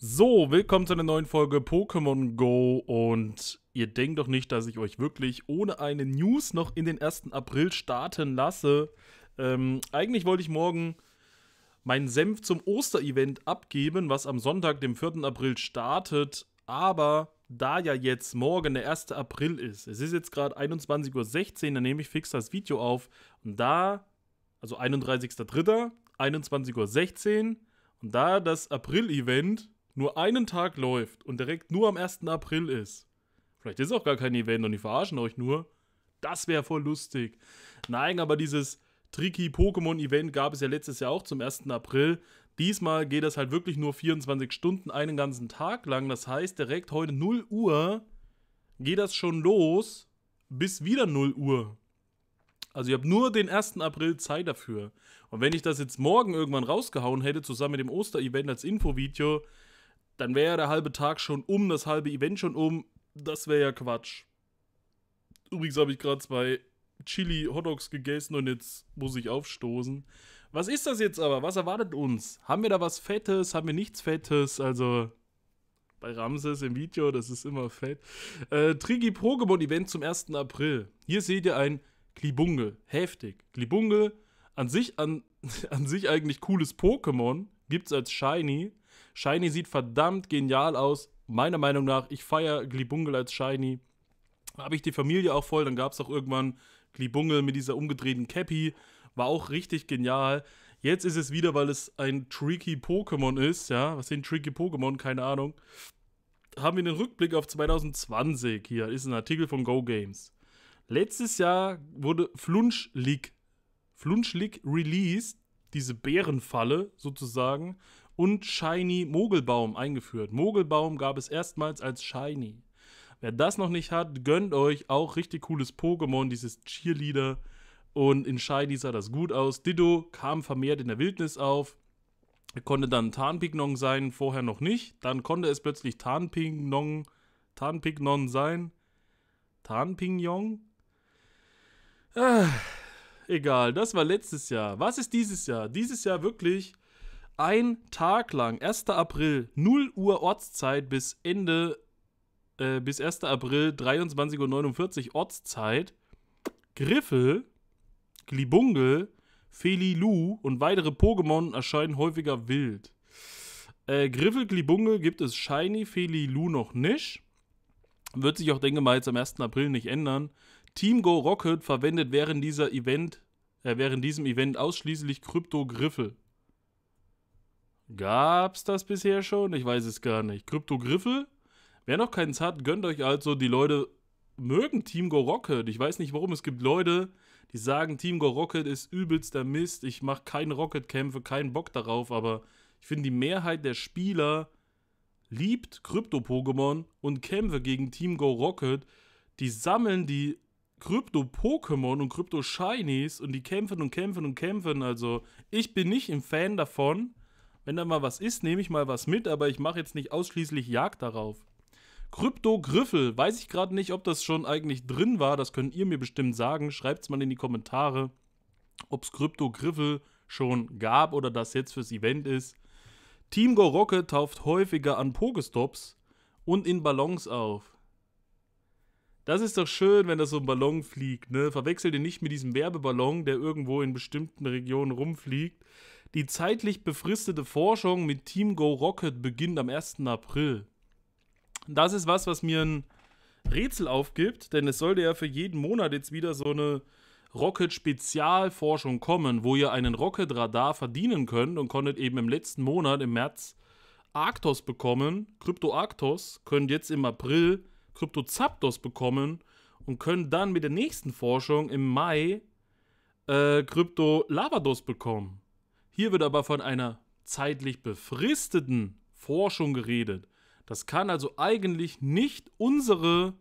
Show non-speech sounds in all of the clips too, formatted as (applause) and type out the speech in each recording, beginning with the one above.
So, willkommen zu einer neuen Folge Pokémon Go und ihr denkt doch nicht, dass ich euch wirklich ohne eine News noch in den 1. April starten lasse. Ähm, eigentlich wollte ich morgen meinen Senf zum Osterevent abgeben, was am Sonntag, dem 4. April startet, aber da ja jetzt morgen der 1. April ist, es ist jetzt gerade 21.16 Uhr, dann nehme ich fix das Video auf und da, also 31.03., 21.16 Uhr und da das April-Event nur einen Tag läuft und direkt nur am 1. April ist, vielleicht ist auch gar kein Event und die verarschen euch nur, das wäre voll lustig. Nein, aber dieses tricky Pokémon-Event gab es ja letztes Jahr auch zum 1. April. Diesmal geht das halt wirklich nur 24 Stunden, einen ganzen Tag lang. Das heißt, direkt heute 0 Uhr geht das schon los bis wieder 0 Uhr. Also ihr habt nur den 1. April Zeit dafür. Und wenn ich das jetzt morgen irgendwann rausgehauen hätte, zusammen mit dem Osterevent als Infovideo, dann wäre ja der halbe Tag schon um, das halbe Event schon um. Das wäre ja Quatsch. Übrigens habe ich gerade zwei Chili Hotdogs gegessen und jetzt muss ich aufstoßen. Was ist das jetzt aber? Was erwartet uns? Haben wir da was Fettes? Haben wir nichts Fettes? Also bei Ramses im Video, das ist immer fett. Äh, Trigi Pokémon Event zum 1. April. Hier seht ihr ein Klibunge. Heftig. Klibunge, an sich, an, (laughs) an sich eigentlich cooles Pokémon. gibt es als Shiny. Shiny sieht verdammt genial aus. Meiner Meinung nach, ich feiere Glibungel als Shiny. Habe ich die Familie auch voll. Dann gab es auch irgendwann Glibungel mit dieser umgedrehten Cappy. War auch richtig genial. Jetzt ist es wieder, weil es ein tricky Pokémon ist. Ja, was sind tricky Pokémon? Keine Ahnung. Haben wir den Rückblick auf 2020. Hier ist ein Artikel von Go Games. Letztes Jahr wurde Flunsch League, released, diese Bärenfalle sozusagen und Shiny Mogelbaum eingeführt. Mogelbaum gab es erstmals als Shiny. Wer das noch nicht hat, gönnt euch auch richtig cooles Pokémon, dieses Cheerleader. Und in Shiny sah das gut aus. Ditto kam vermehrt in der Wildnis auf. Er konnte dann Tarnpignon sein, vorher noch nicht. Dann konnte es plötzlich Tarnpignon, Tarnpignon sein. Tarnpignon? Ah, egal, das war letztes Jahr. Was ist dieses Jahr? Dieses Jahr wirklich ein Tag lang, 1. April, 0 Uhr Ortszeit bis Ende, äh, bis 1. April, 23.49 Uhr Ortszeit, Griffel, Glibungel, Felilu und weitere Pokémon erscheinen häufiger wild. Äh, Griffel, Glibungel gibt es Shiny, Felilu noch nicht. Wird sich auch, denke mal, jetzt am 1. April nicht ändern. Team Go Rocket verwendet während, dieser Event, äh, während diesem Event ausschließlich Krypto-Griffel. Gab's das bisher schon? Ich weiß es gar nicht. Kryptogriffel? Wer noch keins hat, gönnt euch also. Die Leute mögen Team Go Rocket. Ich weiß nicht warum. Es gibt Leute, die sagen, Team Go Rocket ist übelster Mist. Ich mache keine Rocket-Kämpfe, keinen Bock darauf. Aber ich finde, die Mehrheit der Spieler liebt Krypto-Pokémon und Kämpfe gegen Team Go Rocket. Die sammeln die Krypto-Pokémon und Krypto-Shinies und die kämpfen und kämpfen und kämpfen. Also, ich bin nicht ein Fan davon. Wenn da mal was ist, nehme ich mal was mit, aber ich mache jetzt nicht ausschließlich Jagd darauf. Krypto-Griffel, weiß ich gerade nicht, ob das schon eigentlich drin war, das könnt ihr mir bestimmt sagen. Schreibt es mal in die Kommentare, ob es Krypto-Griffel schon gab oder das jetzt fürs Event ist. Team Gorocke tauft häufiger an Pokestops und in Ballons auf. Das ist doch schön, wenn da so ein Ballon fliegt, ne? Verwechselt ihn nicht mit diesem Werbeballon, der irgendwo in bestimmten Regionen rumfliegt, die zeitlich befristete Forschung mit Team Go Rocket beginnt am 1. April. Das ist was, was mir ein Rätsel aufgibt, denn es sollte ja für jeden Monat jetzt wieder so eine Rocket-Spezialforschung kommen, wo ihr einen Rocket-Radar verdienen könnt und konntet eben im letzten Monat, im März, Arctos bekommen, Krypto Arctos, könnt jetzt im April Krypto Zapdos bekommen und könnt dann mit der nächsten Forschung im Mai äh, Krypto Lavados bekommen. Hier wird aber von einer zeitlich befristeten Forschung geredet. Das kann also eigentlich nicht unsere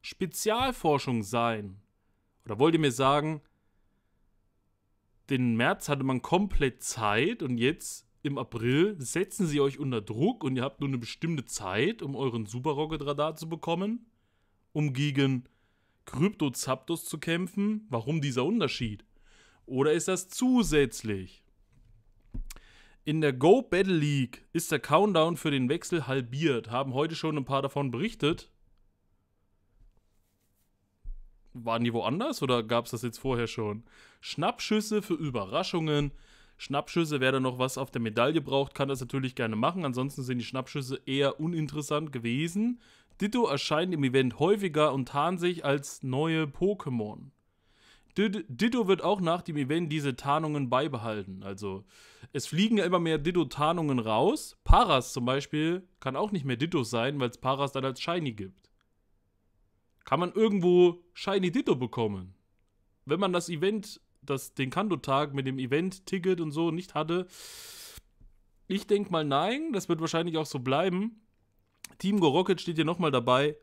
Spezialforschung sein. Oder wollt ihr mir sagen, den März hatte man komplett Zeit und jetzt im April setzen sie euch unter Druck und ihr habt nur eine bestimmte Zeit, um euren Super Rocket Radar zu bekommen, um gegen Kryptozapdos zu kämpfen. Warum dieser Unterschied? Oder ist das zusätzlich? In der Go Battle League ist der Countdown für den Wechsel halbiert. Haben heute schon ein paar davon berichtet. Waren die woanders oder gab es das jetzt vorher schon? Schnappschüsse für Überraschungen. Schnappschüsse, wer da noch was auf der Medaille braucht, kann das natürlich gerne machen. Ansonsten sind die Schnappschüsse eher uninteressant gewesen. Ditto erscheint im Event häufiger und tarnt sich als neue Pokémon. Ditto wird auch nach dem Event diese Tarnungen beibehalten. Also es fliegen ja immer mehr Ditto-Tarnungen raus. Paras zum Beispiel kann auch nicht mehr Ditto sein, weil es Paras dann als Shiny gibt. Kann man irgendwo Shiny Ditto bekommen? Wenn man das Event, das, den Kanto-Tag mit dem Event-Ticket und so nicht hatte, ich denke mal nein, das wird wahrscheinlich auch so bleiben. Team Go Rocket steht hier nochmal dabei.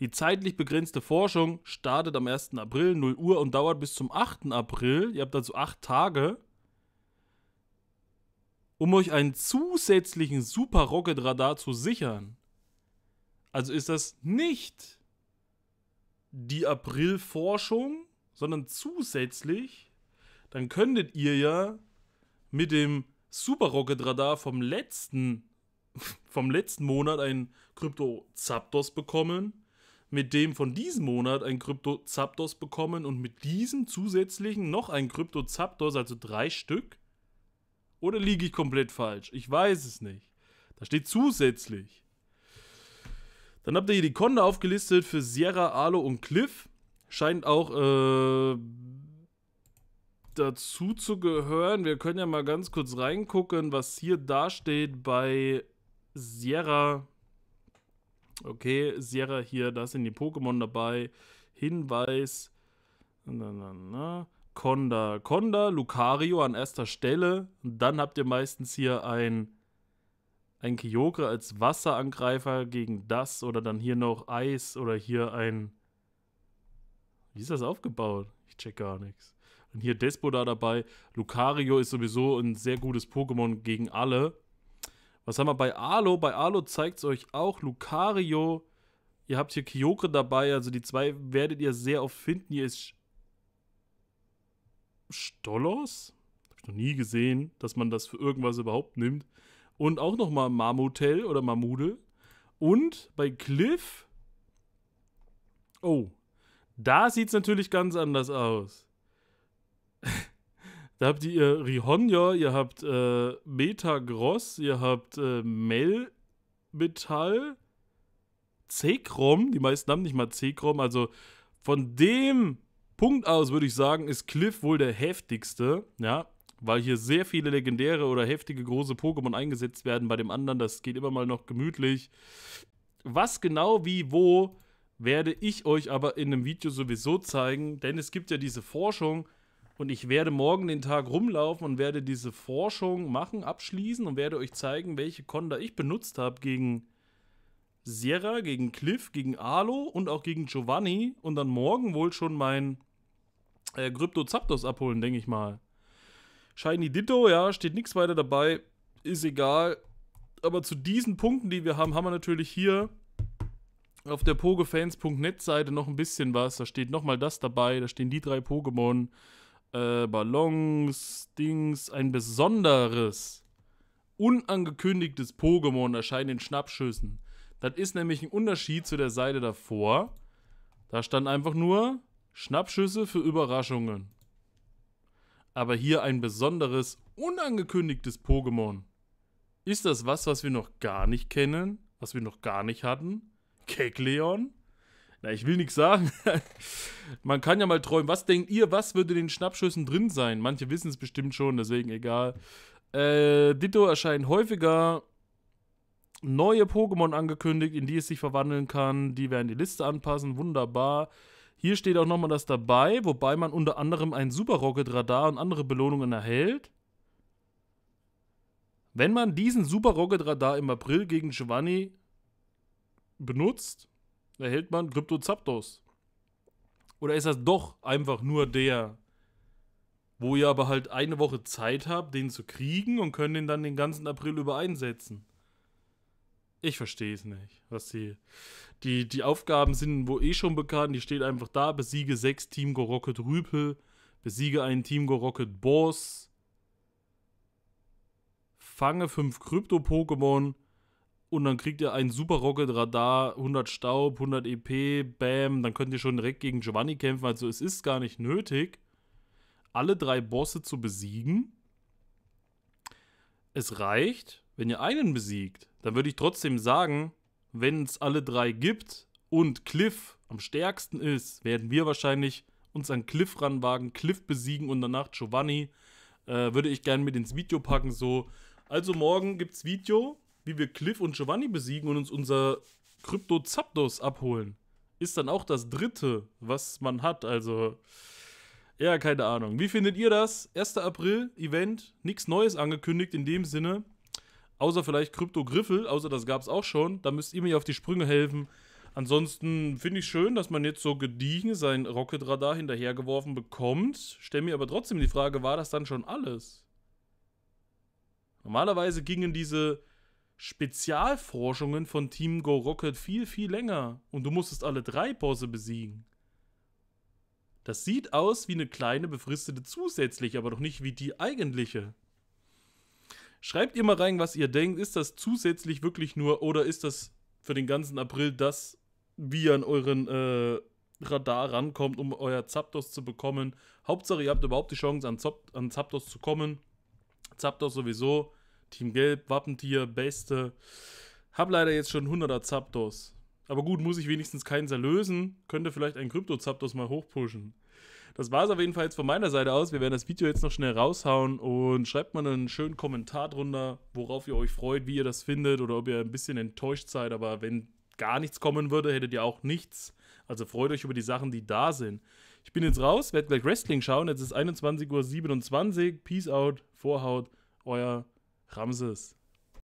Die zeitlich begrenzte Forschung startet am 1. April 0 Uhr und dauert bis zum 8. April. Ihr habt dazu also acht Tage, um euch einen zusätzlichen Super Rocket Radar zu sichern. Also ist das nicht die April-Forschung, sondern zusätzlich, dann könntet ihr ja mit dem Super Rocket Radar vom letzten, (laughs) vom letzten Monat einen Krypto-Zapdos bekommen mit dem von diesem Monat ein Krypto Zapdos bekommen und mit diesem zusätzlichen noch ein Krypto Zapdos, also drei Stück? Oder liege ich komplett falsch? Ich weiß es nicht. Da steht zusätzlich. Dann habt ihr hier die Konda aufgelistet für Sierra, Alo und Cliff. Scheint auch äh, dazu zu gehören. Wir können ja mal ganz kurz reingucken, was hier da steht bei Sierra. Okay, Sierra hier, da sind die Pokémon dabei. Hinweis. Na, na, na. Conda. Conda, Lucario an erster Stelle. Und dann habt ihr meistens hier ein, ein Kyogre als Wasserangreifer gegen das oder dann hier noch Eis oder hier ein. Wie ist das aufgebaut? Ich check gar nichts. Und hier Despo da dabei. Lucario ist sowieso ein sehr gutes Pokémon gegen alle. Was haben wir bei Alo? Bei Alo zeigt es euch auch. Lucario. Ihr habt hier Kyokre dabei. Also die zwei werdet ihr sehr oft finden. Hier ist Stolos. Hab ich noch nie gesehen, dass man das für irgendwas überhaupt nimmt. Und auch nochmal Marmotel oder Mamude. Und bei Cliff. Oh. Da sieht es natürlich ganz anders aus. Da habt ihr äh, Rihonja, ihr habt äh, Metagross, ihr habt äh, Melmetall, Zekrom, die meisten haben nicht mal Zekrom, also von dem Punkt aus würde ich sagen, ist Cliff wohl der heftigste, ja, weil hier sehr viele legendäre oder heftige große Pokémon eingesetzt werden, bei dem anderen, das geht immer mal noch gemütlich. Was genau, wie, wo, werde ich euch aber in einem Video sowieso zeigen, denn es gibt ja diese Forschung, und ich werde morgen den Tag rumlaufen und werde diese Forschung machen, abschließen und werde euch zeigen, welche Konda ich benutzt habe gegen Sierra, gegen Cliff, gegen Alo und auch gegen Giovanni. Und dann morgen wohl schon mein äh, Zapdos abholen, denke ich mal. Shiny Ditto, ja, steht nichts weiter dabei. Ist egal. Aber zu diesen Punkten, die wir haben, haben wir natürlich hier auf der pogefans.net Seite noch ein bisschen was. Da steht nochmal das dabei. Da stehen die drei Pokémon. Äh, Ballons, Dings, ein besonderes, unangekündigtes Pokémon erscheint in Schnappschüssen. Das ist nämlich ein Unterschied zu der Seite davor. Da stand einfach nur Schnappschüsse für Überraschungen. Aber hier ein besonderes, unangekündigtes Pokémon. Ist das was, was wir noch gar nicht kennen? Was wir noch gar nicht hatten? Kekleon? Na, ich will nichts sagen. (laughs) Man kann ja mal träumen. Was denkt ihr, was würde in den Schnappschüssen drin sein? Manche wissen es bestimmt schon, deswegen egal. Äh, Ditto erscheint häufiger neue Pokémon angekündigt, in die es sich verwandeln kann. Die werden die Liste anpassen. Wunderbar. Hier steht auch nochmal das dabei, wobei man unter anderem ein Super Rocket Radar und andere Belohnungen erhält. Wenn man diesen Super Rocket Radar im April gegen Giovanni benutzt, erhält man Kryptozapdos. Oder ist das doch einfach nur der, wo ihr aber halt eine Woche Zeit habt, den zu kriegen und könnt den dann den ganzen April über einsetzen? Ich verstehe es nicht, was die, die, die Aufgaben sind, wo eh schon bekannt, die steht einfach da, besiege sechs Team Gorocket Rüpel, besiege einen Team Gorocket Boss, fange fünf Krypto-Pokémon, und dann kriegt ihr einen Super Rocket Radar, 100 Staub, 100 EP, bam, dann könnt ihr schon direkt gegen Giovanni kämpfen. Also es ist gar nicht nötig, alle drei Bosse zu besiegen. Es reicht, wenn ihr einen besiegt. Dann würde ich trotzdem sagen, wenn es alle drei gibt und Cliff am stärksten ist, werden wir wahrscheinlich uns an Cliff ranwagen, Cliff besiegen und danach Giovanni. Äh, würde ich gerne mit ins Video packen, so. Also morgen gibt es Video wie wir Cliff und Giovanni besiegen und uns unser Krypto Zapdos abholen. Ist dann auch das dritte, was man hat. Also, ja, keine Ahnung. Wie findet ihr das? 1. April, Event, nichts Neues angekündigt in dem Sinne. Außer vielleicht Krypto Griffel, außer das gab es auch schon. Da müsst ihr mir auf die Sprünge helfen. Ansonsten finde ich schön, dass man jetzt so gediegen sein Rocket Radar hinterhergeworfen bekommt. Stell mir aber trotzdem die Frage, war das dann schon alles? Normalerweise gingen diese Spezialforschungen von Team Go Rocket viel, viel länger und du musstest alle drei Bosse besiegen. Das sieht aus wie eine kleine befristete zusätzliche, aber doch nicht wie die eigentliche. Schreibt ihr mal rein, was ihr denkt. Ist das zusätzlich wirklich nur oder ist das für den ganzen April das, wie ihr an euren äh, Radar rankommt, um euer Zapdos zu bekommen? Hauptsache, ihr habt überhaupt die Chance, an, Zop an Zapdos zu kommen. Zapdos sowieso. Team Gelb, Wappentier, Beste. Hab leider jetzt schon 100er Zapdos. Aber gut, muss ich wenigstens keins erlösen. Könnte vielleicht ein Krypto-Zapdos mal hochpushen. Das war es auf jeden Fall jetzt von meiner Seite aus. Wir werden das Video jetzt noch schnell raushauen und schreibt mal einen schönen Kommentar drunter, worauf ihr euch freut, wie ihr das findet oder ob ihr ein bisschen enttäuscht seid. Aber wenn gar nichts kommen würde, hättet ihr auch nichts. Also freut euch über die Sachen, die da sind. Ich bin jetzt raus, werde gleich Wrestling schauen. Jetzt ist 21.27 Uhr. Peace out, Vorhaut, euer Ramses.